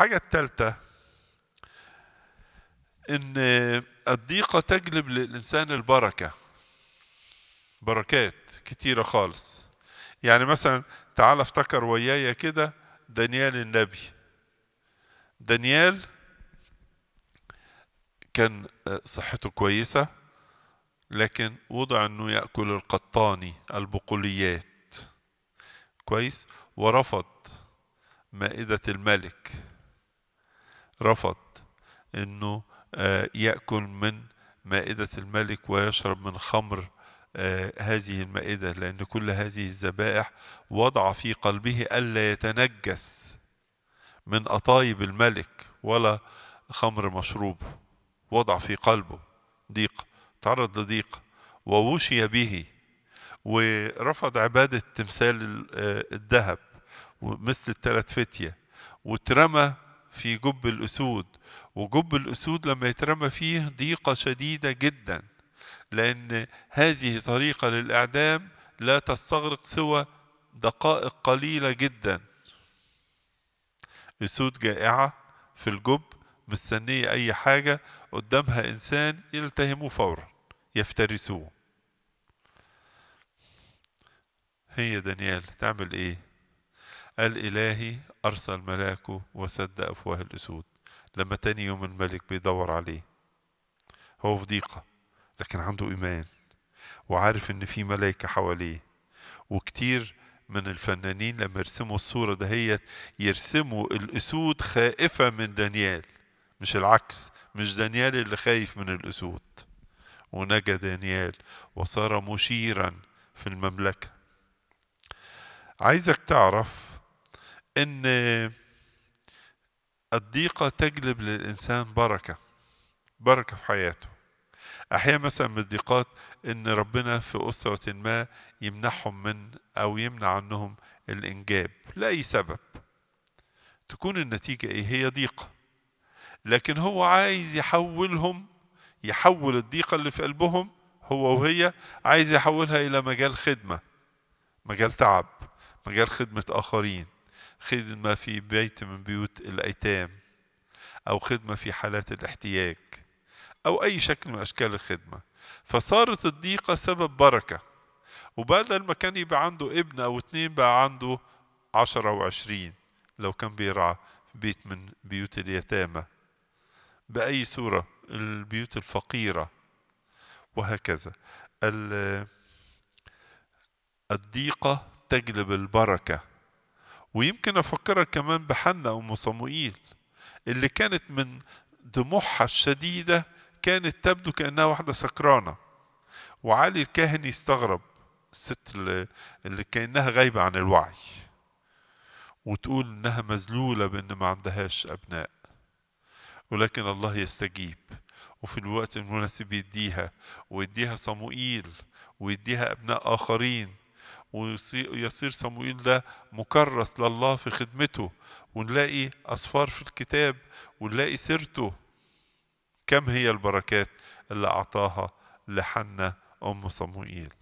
الحاجة الثالثة إن الضيقة تجلب للإنسان البركة بركات كتيرة خالص يعني مثلا تعال افتكر ويايا كده دانيال النبي دانيال كان صحته كويسة لكن وضع انه يأكل القطاني البقوليات كويس ورفض مائدة الملك رفض انه آه، ياكل من مائده الملك ويشرب من خمر آه، هذه المائده لان كل هذه الذبائح وضع في قلبه الا يتنجس من اطايب الملك ولا خمر مشروب وضع في قلبه ضيق تعرض لضيق ووشي به ورفض عبادة تمثال آه، الذهب مثل الثلاث فتية واترمى في جب الأسود وجب الأسود لما يترمى فيه ضيقة شديدة جدا لأن هذه طريقة للإعدام لا تستغرق سوى دقائق قليلة جدا أسود جائعة في الجب مستنية أي حاجة قدامها إنسان يلتهموه فورا يفترسوه هي دانيال تعمل إيه الإلهي أرسل ملاكه وسد أفواه الأسود لما تاني يوم الملك بيدور عليه هو في ضيقة لكن عنده إيمان وعارف إن في ملائكة حواليه وكتير من الفنانين لما يرسموا الصورة دهيت يرسموا الأسود خائفة من دانيال مش العكس مش دانيال اللي خايف من الأسود ونجا دانيال وصار مشيرا في المملكة عايزك تعرف ان الضيقة تجلب للإنسان بركة بركة في حياته أحيانا مثلا من الضيقات إن ربنا في أسرة ما يمنحهم من أو يمنع عنهم الإنجاب لأي سبب تكون النتيجة إيه هي ضيقة لكن هو عايز يحولهم يحول الضيقة اللي في قلبهم هو وهي عايز يحولها إلى مجال خدمة مجال تعب مجال خدمة آخرين خدمة في بيت من بيوت الأيتام أو خدمة في حالات الاحتياج أو أي شكل من أشكال الخدمة فصارت الضيقة سبب بركة وبدل ما كان يبقى عنده ابن أو اتنين بقى عنده عشرة أو عشرين لو كان بيرعى في بيت من بيوت اليتامى بأي صورة البيوت الفقيرة وهكذا الضيقة تجلب البركة ويمكن أفكرك كمان بحنا أم صموئيل اللي كانت من طموحها الشديدة كانت تبدو كأنها واحدة سكرانة وعلي الكاهن يستغرب الست اللي, اللي كأنها غايبة عن الوعي وتقول إنها مذلولة بإن ما عندهاش أبناء ولكن الله يستجيب وفي الوقت المناسب يديها ويديها صموئيل ويديها أبناء آخرين ويصير صموئيل ده مكرس لله في خدمته ونلاقي أصفار في الكتاب ونلاقي سيرته كم هي البركات اللي أعطاها لحنا أم صموئيل